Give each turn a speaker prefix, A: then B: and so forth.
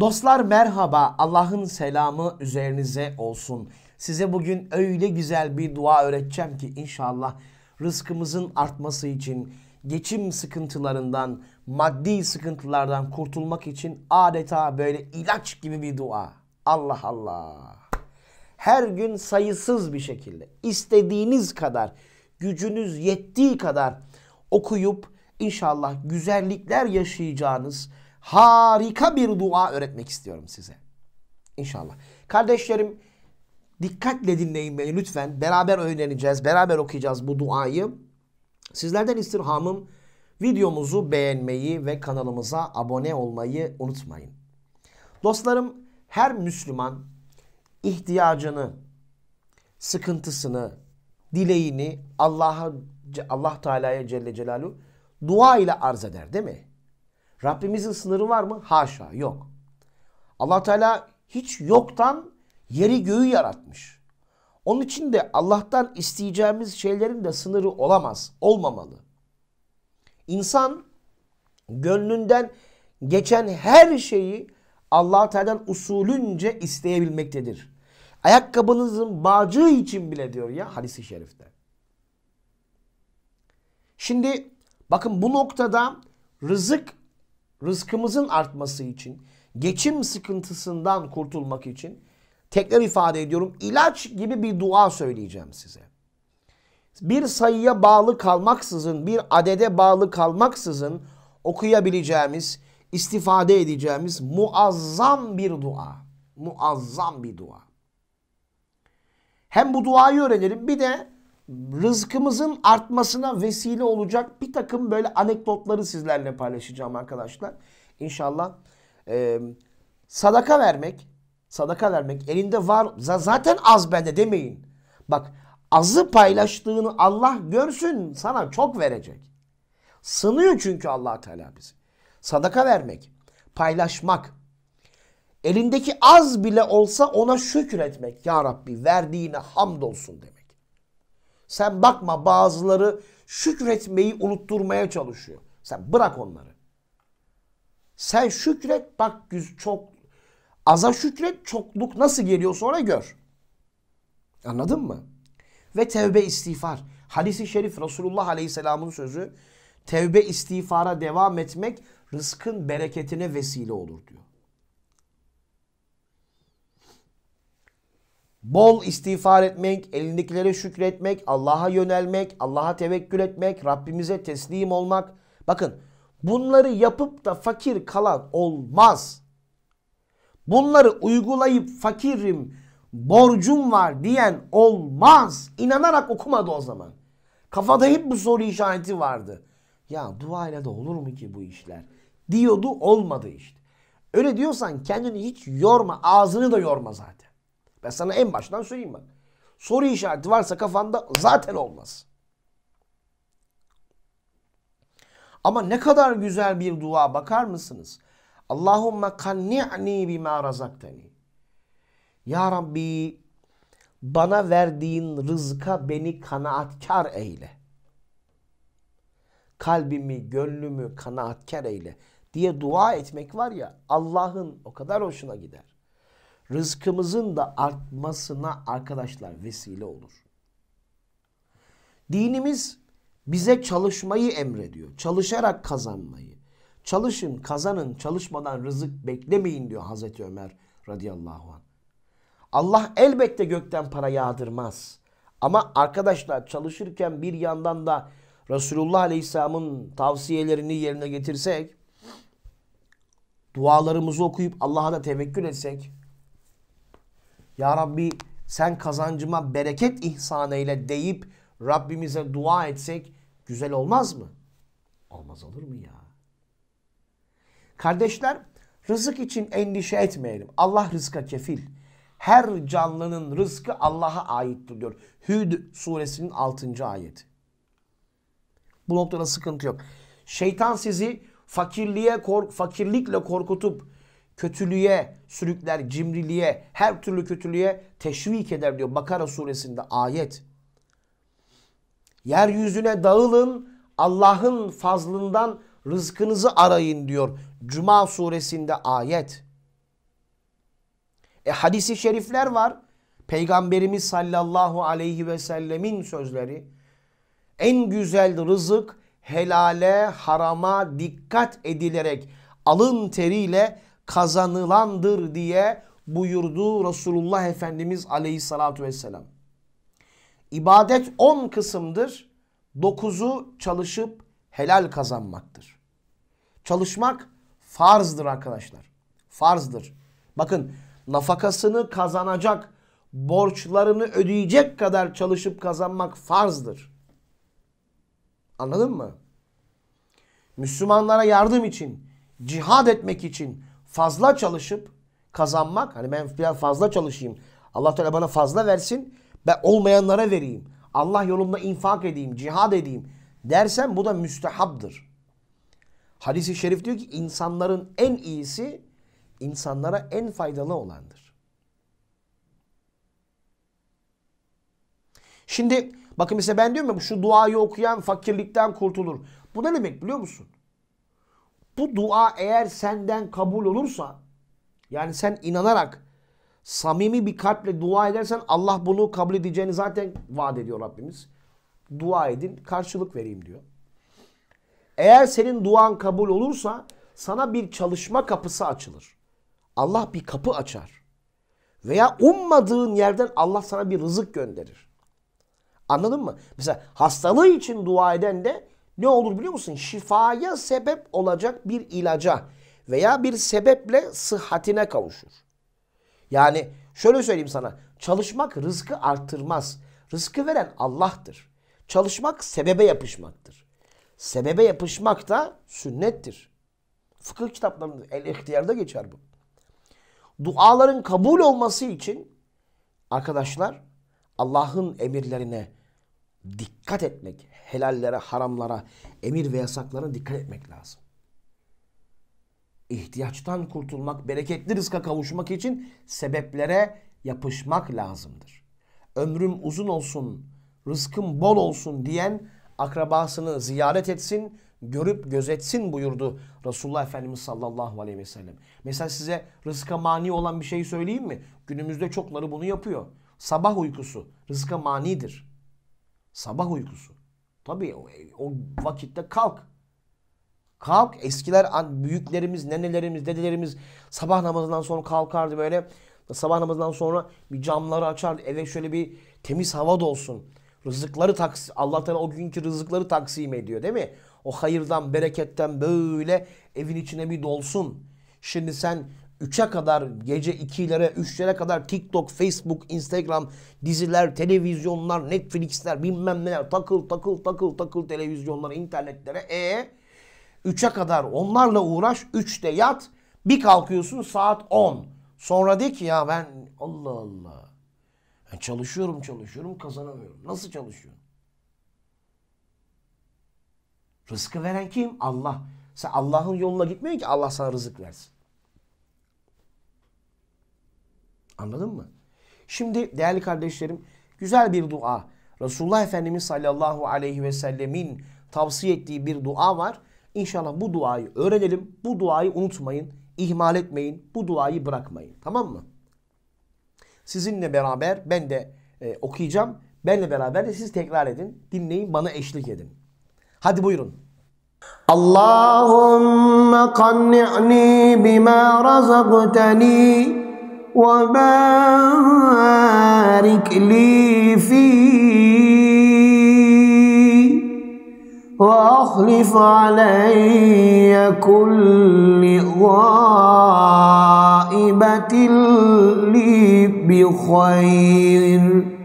A: Dostlar merhaba. Allah'ın selamı üzerinize olsun. Size bugün öyle güzel bir dua öğreteceğim ki inşallah rızkımızın artması için, geçim sıkıntılarından, maddi sıkıntılardan kurtulmak için adeta böyle ilaç gibi bir dua. Allah Allah. Her gün sayısız bir şekilde istediğiniz kadar, gücünüz yettiği kadar okuyup inşallah güzellikler yaşayacağınız harika bir dua öğretmek istiyorum size. İnşallah. Kardeşlerim dikkatle dinleyin beni lütfen. Beraber öğreneceğiz, beraber okuyacağız bu duayı. Sizlerden istirhamım videomuzu beğenmeyi ve kanalımıza abone olmayı unutmayın. Dostlarım her Müslüman ihtiyacını, sıkıntısını, dileğini Allah'a Allah Teala'ya Celle Celaluhu dua ile arz eder değil mi? Rabbimizin sınırı var mı? Haşa yok. allah Teala hiç yoktan yeri göğü yaratmış. Onun için de Allah'tan isteyeceğimiz şeylerin de sınırı olamaz, olmamalı. İnsan gönlünden geçen her şeyi allah Teala'dan usulünce isteyebilmektedir. Ayakkabınızın bağcığı için bile diyor ya hadisi şerifte. Şimdi bakın bu noktada rızık rızkımızın artması için, geçim sıkıntısından kurtulmak için tekrar ifade ediyorum ilaç gibi bir dua söyleyeceğim size. Bir sayıya bağlı kalmaksızın, bir adede bağlı kalmaksızın okuyabileceğimiz, istifade edeceğimiz muazzam bir dua. Muazzam bir dua. Hem bu duayı öğrenelim bir de rızkımızın artmasına vesile olacak bir takım böyle anekdotları sizlerle paylaşacağım arkadaşlar. İnşallah e, sadaka vermek, sadaka vermek elinde var zaten az bende demeyin. Bak azı paylaştığını Allah görsün sana çok verecek. Sınıyor çünkü allah Teala bizi. Sadaka vermek, paylaşmak, elindeki az bile olsa ona şükür etmek. Ya Rabbi verdiğine hamdolsun demek. Sen bakma bazıları şükretmeyi unutturmaya çalışıyor. Sen bırak onları. Sen şükret bak çok aza şükret çokluk nasıl geliyor sonra gör. Anladın mı? Ve tevbe istiğfar. Hadis-i şerif Resulullah Aleyhisselam'ın sözü tevbe istiğfara devam etmek rızkın bereketine vesile olur diyor. Bol istiğfar etmek, elindekilere şükretmek, Allah'a yönelmek, Allah'a tevekkül etmek, Rabbimize teslim olmak. Bakın bunları yapıp da fakir kalan olmaz. Bunları uygulayıp fakirim, borcum var diyen olmaz. İnanarak okumadı o zaman. Kafada hep bu soru işareti vardı. Ya duayla da olur mu ki bu işler? Diyordu olmadı işte. Öyle diyorsan kendini hiç yorma. Ağzını da yorma zaten. Ben sana en baştan söyleyeyim bak. Soru işareti varsa kafanda zaten olmaz. Ama ne kadar güzel bir dua bakar mısınız? Allahümme kanni'ni bima razaktani. Ya Rabbi bana verdiğin rızka beni kanaatkar eyle. Kalbimi, gönlümü kanaatkar eyle diye dua etmek var ya Allah'ın o kadar hoşuna gider rızkımızın da artmasına arkadaşlar vesile olur. Dinimiz bize çalışmayı emrediyor. Çalışarak kazanmayı. Çalışın, kazanın, çalışmadan rızık beklemeyin diyor Hazreti Ömer radıyallahu anh. Allah elbette gökten para yağdırmaz. Ama arkadaşlar çalışırken bir yandan da Resulullah Aleyhisselam'ın tavsiyelerini yerine getirsek, dualarımızı okuyup Allah'a da tevekkül etsek, ya Rabbi sen kazancıma bereket ihsan eyle deyip Rabbimize dua etsek güzel olmaz mı? Olmaz olur mu ya? Kardeşler rızık için endişe etmeyelim. Allah rızka kefil. Her canlının rızkı Allah'a aittir diyor. Hud suresinin 6. ayeti. Bu noktada sıkıntı yok. Şeytan sizi fakirliğe kork fakirlikle korkutup kötülüğe sürükler, cimriliğe, her türlü kötülüğe teşvik eder diyor Bakara suresinde ayet. Yeryüzüne dağılın, Allah'ın fazlından rızkınızı arayın diyor Cuma suresinde ayet. E hadisi şerifler var. Peygamberimiz sallallahu aleyhi ve sellemin sözleri. En güzel rızık helale, harama dikkat edilerek alın teriyle kazanılandır diye buyurdu Resulullah Efendimiz aleyhissalatu vesselam. İbadet 10 kısımdır. 9'u çalışıp helal kazanmaktır. Çalışmak farzdır arkadaşlar. Farzdır. Bakın nafakasını kazanacak, borçlarını ödeyecek kadar çalışıp kazanmak farzdır. Anladın mı? Müslümanlara yardım için, cihad etmek için, fazla çalışıp kazanmak. Hani ben biraz fazla çalışayım. Allah Teala bana fazla versin. Ben olmayanlara vereyim. Allah yolunda infak edeyim, cihad edeyim dersen bu da müstehaptır. Hadis-i şerif diyor ki insanların en iyisi insanlara en faydalı olandır. Şimdi bakın mesela ben diyorum ya şu duayı okuyan fakirlikten kurtulur. Bu ne demek biliyor musun? Bu dua eğer senden kabul olursa yani sen inanarak samimi bir kalple dua edersen Allah bunu kabul edeceğini zaten vaat ediyor Rabbimiz. Dua edin karşılık vereyim diyor. Eğer senin duan kabul olursa sana bir çalışma kapısı açılır. Allah bir kapı açar. Veya ummadığın yerden Allah sana bir rızık gönderir. Anladın mı? Mesela hastalığı için dua eden de ne olur biliyor musun? Şifaya sebep olacak bir ilaca veya bir sebeple sıhhatine kavuşur. Yani şöyle söyleyeyim sana. Çalışmak rızkı arttırmaz. Rızkı veren Allah'tır. Çalışmak sebebe yapışmaktır. Sebebe yapışmak da sünnettir. Fıkıh kitaplarında el-ihtiyarda geçer bu. Duaların kabul olması için arkadaşlar Allah'ın emirlerine dikkat etmek, helallere, haramlara, emir ve yasaklara dikkat etmek lazım. İhtiyaçtan kurtulmak, bereketli rızka kavuşmak için sebeplere yapışmak lazımdır. Ömrüm uzun olsun, rızkım bol olsun diyen akrabasını ziyaret etsin, görüp gözetsin buyurdu Resulullah Efendimiz sallallahu aleyhi ve sellem. Mesela size rızka mani olan bir şey söyleyeyim mi? Günümüzde çokları bunu yapıyor. Sabah uykusu rızka manidir. Sabah uykusu. Tabii o vakitte kalk. Kalk eskiler büyüklerimiz, nenelerimiz, dedelerimiz sabah namazından sonra kalkardı böyle. Sabah namazından sonra bir camları açardı. Eve şöyle bir temiz hava dolsun. Rızıkları taks Allah Teala o günkü rızıkları taksim ediyor değil mi? O hayırdan, bereketten böyle evin içine bir dolsun. Şimdi sen 3'e kadar, gece 2'lere, 3'lere kadar TikTok, Facebook, Instagram, diziler, televizyonlar, Netflix'ler, bilmem neler takıl takıl takıl takıl televizyonlara, internetlere. E 3'e kadar onlarla uğraş, 3'te yat. Bir kalkıyorsun saat 10. Sonra de ki ya ben Allah Allah. Ben çalışıyorum çalışıyorum kazanamıyorum. Nasıl çalışıyorum? Rızkı veren kim? Allah. Sen Allah'ın yoluna gitmiyor ki Allah sana rızık versin. Anladın mı? Şimdi değerli kardeşlerim güzel bir dua. Resulullah Efendimiz sallallahu aleyhi ve sellemin tavsiye ettiği bir dua var. İnşallah bu duayı öğrenelim. Bu duayı unutmayın, ihmal etmeyin. Bu duayı bırakmayın. Tamam mı? Sizinle beraber ben de e, okuyacağım. Benle beraber de siz tekrar edin. Dinleyin, bana eşlik edin. Hadi buyurun. Allahümme kanni'ni bima razaqtani وبارك لي فيه وأخلف علي كل غائبة لي بخير